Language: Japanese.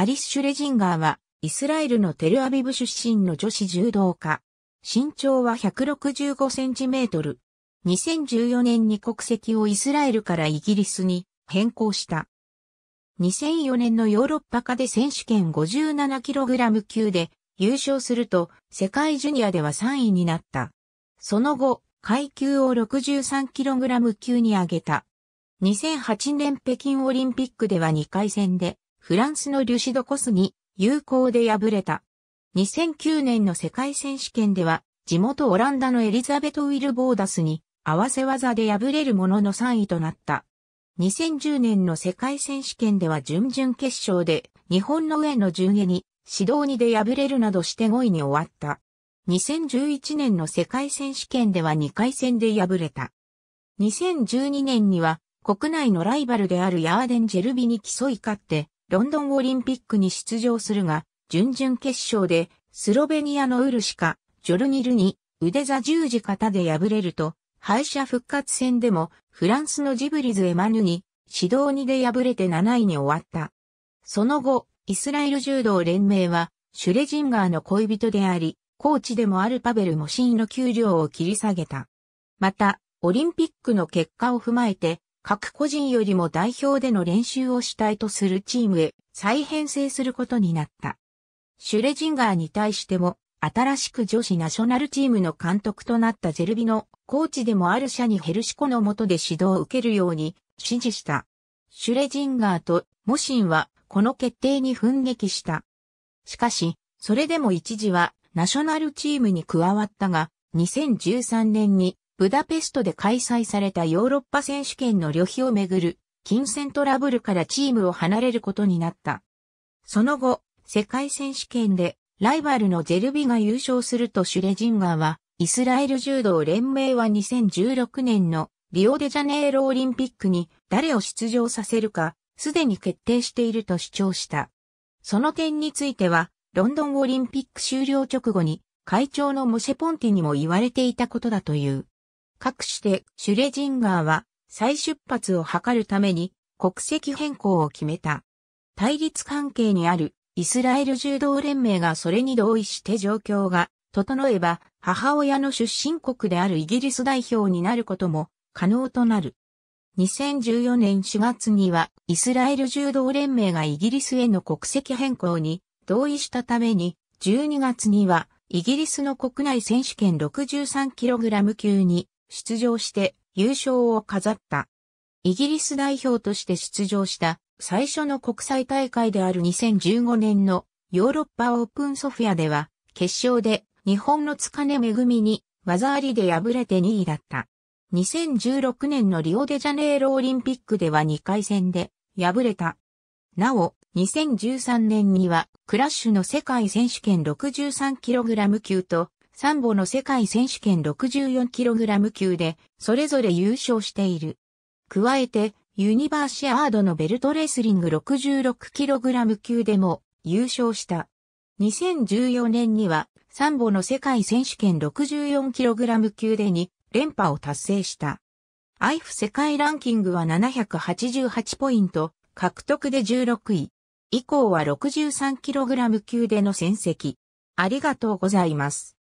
アリス・シュ・レジンガーは、イスラエルのテルアビブ出身の女子柔道家。身長は165センチメートル。2014年に国籍をイスラエルからイギリスに変更した。2004年のヨーロッパ化で選手権 57kg 級で優勝すると世界ジュニアでは3位になった。その後、階級を 63kg 級に上げた。2008年北京オリンピックでは2回戦でフランスのリュシドコスに有効で敗れた。2009年の世界選手権では、地元オランダのエリザベト・ウィルボーダスに合わせ技で敗れるものの3位となった。2010年の世界選手権では準々決勝で日本の上野順恵に指導2で敗れるなどして5位に終わった。2011年の世界選手権では2回戦で敗れた。2012年には国内のライバルであるヤーデン・ジェルビに競い勝ってロンドンオリンピックに出場するが、準々決勝でスロベニアのウルシカ、ジョルニルに腕座十字型で敗れると、敗者復活戦でもフランスのジブリズ・エマヌに指導2で敗れて7位に終わった。その後、イスラエル柔道連盟は、シュレジンガーの恋人であり、コーチでもあるパベル・もシンの給料を切り下げた。また、オリンピックの結果を踏まえて、各個人よりも代表での練習を主体とするチームへ再編成することになった。シュレジンガーに対しても、新しく女子ナショナルチームの監督となったジェルビのコーチでもあるシャニヘルシコの下で指導を受けるように指示した。シュレジンガーとモシンはこの決定に奮撃した。しかし、それでも一時はナショナルチームに加わったが、2013年にブダペストで開催されたヨーロッパ選手権の旅費をめぐる金銭トラブルからチームを離れることになった。その後、世界選手権でライバルのゼルビが優勝するとシュレジンガーは、イスラエル柔道連盟は2016年のリオデジャネイロオリンピックに誰を出場させるか、すでに決定していると主張した。その点については、ロンドンオリンピック終了直後に会長のモシェポンティにも言われていたことだという。かくしてシュレジンガーは再出発を図るために国籍変更を決めた。対立関係にあるイスラエル柔道連盟がそれに同意して状況が整えば母親の出身国であるイギリス代表になることも可能となる。2014年4月にはイスラエル柔道連盟がイギリスへの国籍変更に同意したために12月にはイギリスの国内選手権 63kg 級に出場して優勝を飾った。イギリス代表として出場した最初の国際大会である2015年のヨーロッパオープンソフィアでは決勝で日本の塚根恵みに技ありで敗れて2位だった。2016年のリオデジャネイロオリンピックでは2回戦で敗れた。なお、2013年にはクラッシュの世界選手権 63kg 級とサンボの世界選手権 64kg 級で、それぞれ優勝している。加えて、ユニバーシアードのベルトレスリング 66kg 級でも優勝した。2014年には、サンボの世界選手権 64kg 級でに、連覇を達成した。アイフ世界ランキングは788ポイント、獲得で16位。以降は 63kg 級での戦績。ありがとうございます。